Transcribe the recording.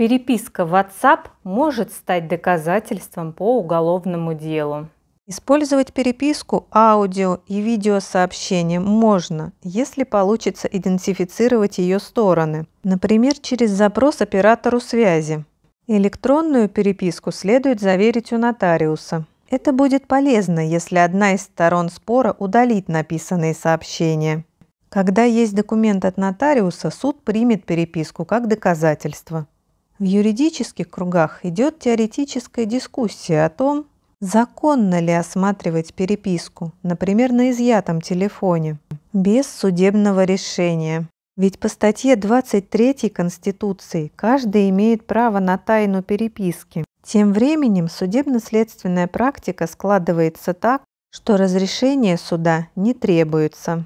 Переписка в WhatsApp может стать доказательством по уголовному делу. Использовать переписку, аудио и видеосообщения можно, если получится идентифицировать ее стороны, например, через запрос оператору связи. Электронную переписку следует заверить у нотариуса. Это будет полезно, если одна из сторон спора удалит написанные сообщения. Когда есть документ от нотариуса, суд примет переписку как доказательство. В юридических кругах идет теоретическая дискуссия о том, законно ли осматривать переписку, например, на изъятом телефоне, без судебного решения. Ведь по статье 23 Конституции каждый имеет право на тайну переписки. Тем временем судебно-следственная практика складывается так, что разрешение суда не требуется.